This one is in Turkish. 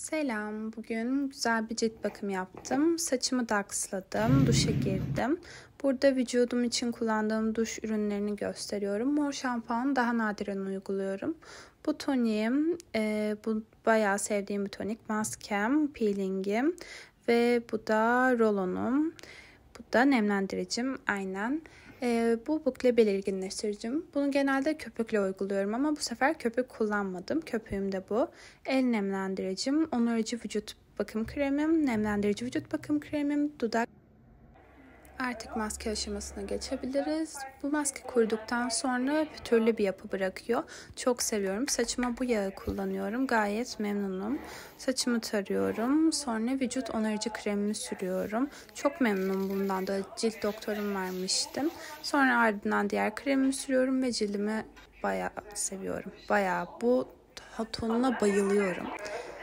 Selam. Bugün güzel bir cilt bakım yaptım. Saçımı daksladım. Duşa girdim. Burada vücudum için kullandığım duş ürünlerini gösteriyorum. Mor şampuan daha nadiren uyguluyorum. Bu tonik, e, bu bayağı sevdiğim bir tonik. Maskem, peelingim ve bu da rolonum. Bu da nemlendiricim aynen. E, bu bukle belirginleştiricim. Bunu genelde köpükle uyguluyorum ama bu sefer köpük kullanmadım. Köpüğüm de bu. El nemlendiricim, onarıcı vücut bakım kremim, nemlendirici vücut bakım kremim, dudak Artık maske aşamasına geçebiliriz. Bu maske kurduktan sonra pütürlü bir yapı bırakıyor. Çok seviyorum. Saçıma bu yağı kullanıyorum. Gayet memnunum. Saçımı tarıyorum. Sonra vücut onarıcı kremimi sürüyorum. Çok memnunum bundan da cilt doktorum vermiştim. Sonra ardından diğer kremimi sürüyorum ve cildimi bayağı seviyorum. Bayağı bu tonuna bayılıyorum.